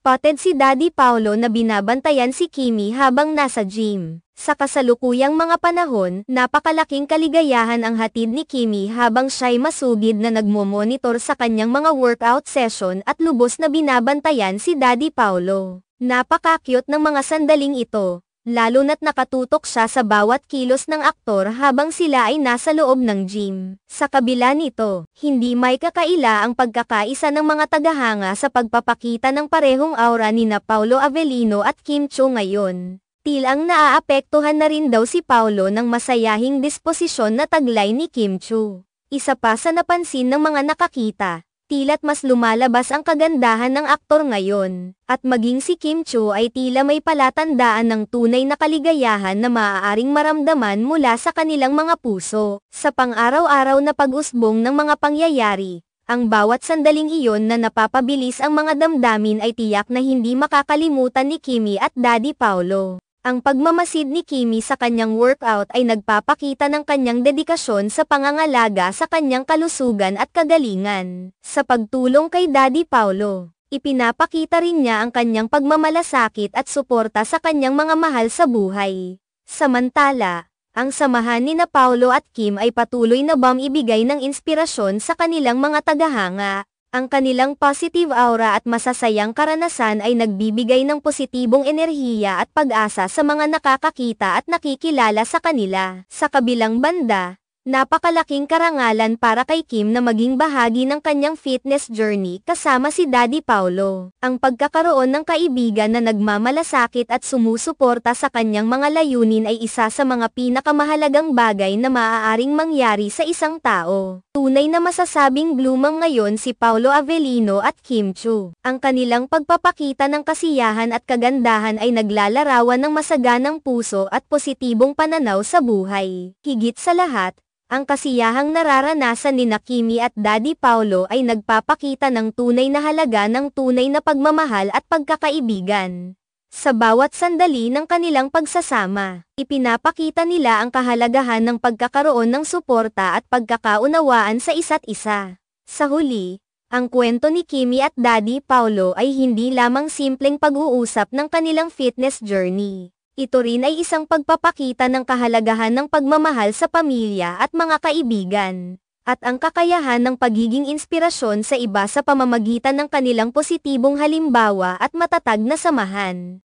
spotted si Daddy Paolo na binabantayan si Kimi habang nasa gym. Sa kasalukuyang mga panahon, napakalaking kaligayahan ang hatid ni Kimi habang siya'y masugid na nagmo-monitor sa kanyang mga workout session at lubos na binabantayan si Daddy Paolo. Napaka-cute ng mga sandaling ito lalo na't nakatutok siya sa bawat kilos ng aktor habang sila ay nasa loob ng gym. Sa kabila nito, hindi may kakaila ang pagkakaisa ng mga tagahanga sa pagpapakita ng parehong aura ni na Paolo Avellino at Kim Cho ngayon. Tilang naaapektuhan na rin daw si Paolo ng masayahing disposisyon na taglay ni Kim Cho. Isa pa sa napansin ng mga nakakita, tila't mas lumalabas ang kagandahan ng aktor ngayon, at maging si Kim Cho ay tila may palatandaan ng tunay na kaligayahan na maaaring maramdaman mula sa kanilang mga puso. Sa pang-araw-araw na pag-usbong ng mga pangyayari, ang bawat sandaling iyon na napapabilis ang mga damdamin ay tiyak na hindi makakalimutan ni Kimi at Daddy Paolo. Ang pagmamasid ni Kimi sa kanyang workout ay nagpapakita ng kanyang dedikasyon sa pangangalaga sa kanyang kalusugan at kagalingan. Sa pagtulong kay Daddy Paolo, ipinapakita rin niya ang kanyang pagmamalasakit at suporta sa kanyang mga mahal sa buhay. Samantala, ang samahan ni na Paulo at Kim ay patuloy na bam ibigay ng inspirasyon sa kanilang mga tagahanga. Ang kanilang positive aura at masasayang karanasan ay nagbibigay ng positibong enerhiya at pag-asa sa mga nakakakita at nakikilala sa kanila. Sa kabilang banda, Napakalaking karangalan para kay Kim na maging bahagi ng kanyang fitness journey kasama si Daddy Paolo. Ang pagkakaroon ng kaibigan na nagmamalasakit at sumusuporta sa kanyang mga layunin ay isa sa mga pinakamahalagang bagay na maaaring mangyari sa isang tao. Tunay na masasabing bloomang ngayon si Paolo Avellino at Kim Chu. Ang kanilang pagpapakita ng kasiyahan at kagandahan ay naglalarawan ng masaganang puso at positibong pananaw sa buhay. Higit sa lahat, ang kasiyahang nararanasan ni Nakimi at Daddy Paolo ay nagpapakita ng tunay na halaga ng tunay na pagmamahal at pagkakaibigan. Sa bawat sandali ng kanilang pagsasama, ipinapakita nila ang kahalagahan ng pagkakaroon ng suporta at pagkakaunawaan sa isa't isa. Sa huli, ang kwento ni Kimi at Daddy Paolo ay hindi lamang simpleng pag-uusap ng kanilang fitness journey. Ito rin ay isang pagpapakita ng kahalagahan ng pagmamahal sa pamilya at mga kaibigan, at ang kakayahan ng pagiging inspirasyon sa iba sa pamamagitan ng kanilang positibong halimbawa at matatag na samahan.